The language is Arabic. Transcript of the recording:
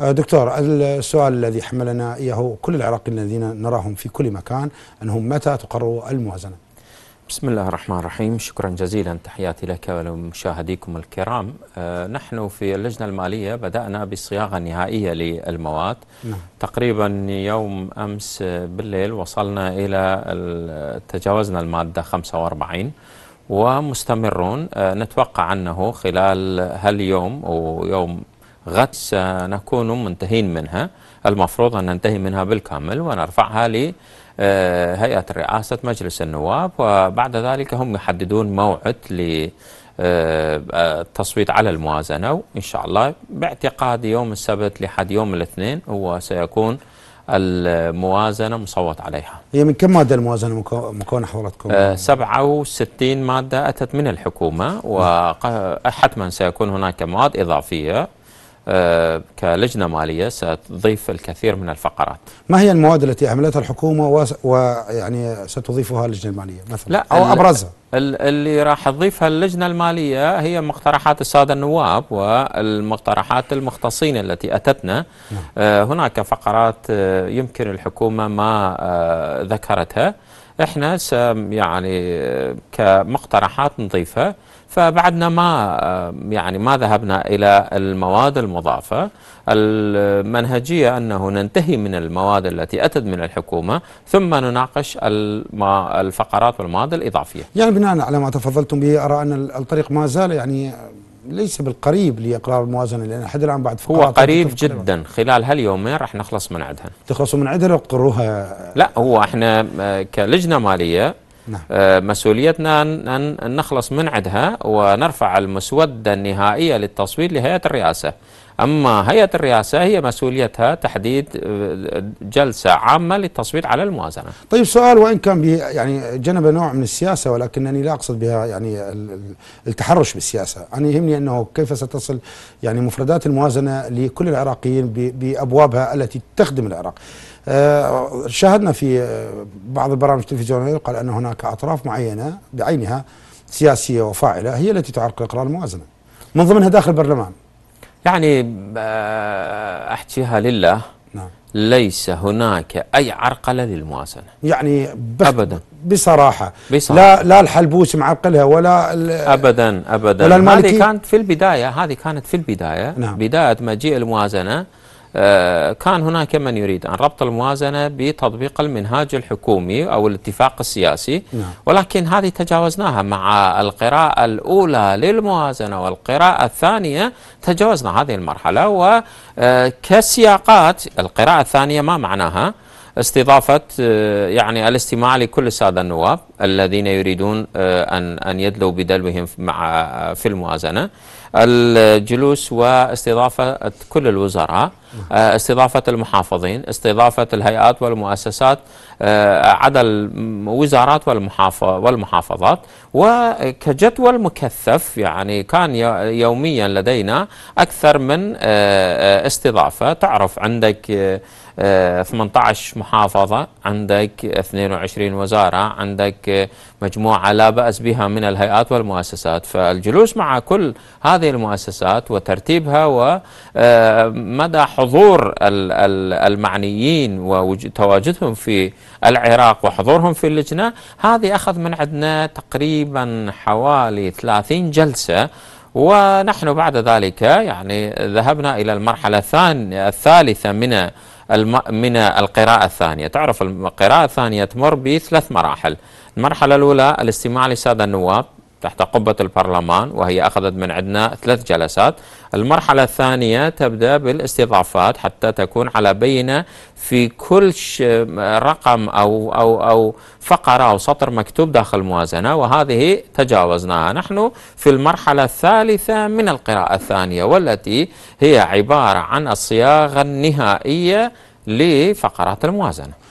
آه، دكتور السؤال الذي حملنا اياه كل العراقيين الذين نراهم في كل مكان انهم متى تقرروا الموازنه؟ بسم الله الرحمن الرحيم شكرا جزيلا تحياتي لك ولمشاهديكم الكرام آه، نحن في اللجنة المالية بدأنا بصياغة نهائية للمواد نعم. تقريبا يوم أمس بالليل وصلنا إلى تجاوزنا المادة 45 ومستمرون آه، نتوقع أنه خلال هاليوم ويوم غد سنكون منتهين منها المفروض أن ننتهي منها بالكامل ونرفعها لهيئة آه، رئاسة مجلس النواب وبعد ذلك هم يحددون موعد للتصويت آه، آه، على الموازنة وإن شاء الله باعتقاد يوم السبت لحد يوم الاثنين هو سيكون الموازنة مصوت عليها هي من كم مادة الموازنة مكونة حضرتكم؟ 67 مادة أتت من الحكومة وحتما سيكون هناك مواد إضافية آه، كلجنة مالية ستضيف الكثير من الفقرات ما هي المواد التي عملتها الحكومة ويعني ستضيفها اللجنة المالية مثلا لا أو أبرزها اللي راح تضيفها اللجنة المالية هي مقترحات السادة النواب والمقترحات المختصين التي أتتنا نعم. آه، هناك فقرات آه، يمكن الحكومة ما ذكرتها احنا يعني كمقترحات نضيفها فبعدنا ما يعني ما ذهبنا إلى المواد المضافة المنهجية أنه ننتهي من المواد التي أتت من الحكومة ثم نناقش الفقرات والمواد الإضافية يعني بناء على ما تفضلتم به أرى أن الطريق ما زال يعني ليس بالقريب لإقرار الموازنة لأن لحد الآن بعد هو قريب جدا خلال هاليومين راح نخلص من عدها تخلصوا من عدها لو لا هو احنا آه، كلجنة مالية نعم. آه، مسؤوليتنا أن نخلص من عدها ونرفع المسودة النهائية للتصويت لهيئة الرئاسة أما هيئة الرئاسة هي مسؤوليتها تحديد آه، جلسة عامة للتصويت على الموازنة طيب سؤال وإن كان يعني جنب نوع من السياسة ولكنني لا أقصد بها يعني التحرش بالسياسة أنا يهمني أنه كيف ستصل يعني مفردات الموازنة لكل العراقيين بأبوابها التي تخدم العراق آه، شاهدنا في آه، بعض البرامج التلفزيونية قال أن هناك أطراف معينة بعينها سياسية وفاعلة هي التي تعرقل إقرار الموازنة من ضمنها داخل البرلمان يعني آه، أحكيها لله نعم. ليس هناك أي عرقلة للموازنة يعني بخ... أبدا بصراحة. بصراحة لا لا الحلبوس معقلها ولا ال... أبدا أبدا هذه كانت في البداية هذه كانت في البداية نعم. بداية مجيء الموازنة آه، كان هناك من يريد أن ربط الموازنة بتطبيق المنهاج الحكومي أو الاتفاق السياسي نعم. ولكن هذه تجاوزناها مع القراءة الأولى للموازنة والقراءة الثانية تجاوزنا هذه المرحلة وكسياقات آه، القراءة الثانية ما معناها استضافة آه، يعني الاستماع لكل السادة النواب الذين يريدون آه، أن أن يدلوا بدلوهم مع آه، في الموازنة الجلوس واستضافة كل الوزراء آه، استضافة المحافظين استضافة الهيئات والمؤسسات عدا الوزارات والمحافظات وكجدول مكثف يعني كان يوميا لدينا أكثر من استضافة تعرف عندك 18 محافظة عندك 22 وزارة عندك هناك مجموعة لا بأس بها من الهيئات والمؤسسات فالجلوس مع كل هذه المؤسسات وترتيبها ومدى آه، حضور المعنيين وتواجدهم في العراق وحضورهم في اللجنة هذه أخذ من عندنا تقريبا حوالي 30 جلسة ونحن بعد ذلك يعني ذهبنا إلى المرحلة الثانية الثالثة من من القراءة الثانية تعرف القراءة الثانية تمر بثلاث مراحل المرحلة الأولى الاستماع لسادة النواب تحت قبة البرلمان وهي أخذت من عندنا ثلاث جلسات المرحلة الثانية تبدأ بالاستضافات حتى تكون على بينة في كل رقم أو, أو, أو فقرة أو سطر مكتوب داخل الموازنة وهذه تجاوزناها نحن في المرحلة الثالثة من القراءة الثانية والتي هي عبارة عن الصياغة النهائية لفقرات الموازنة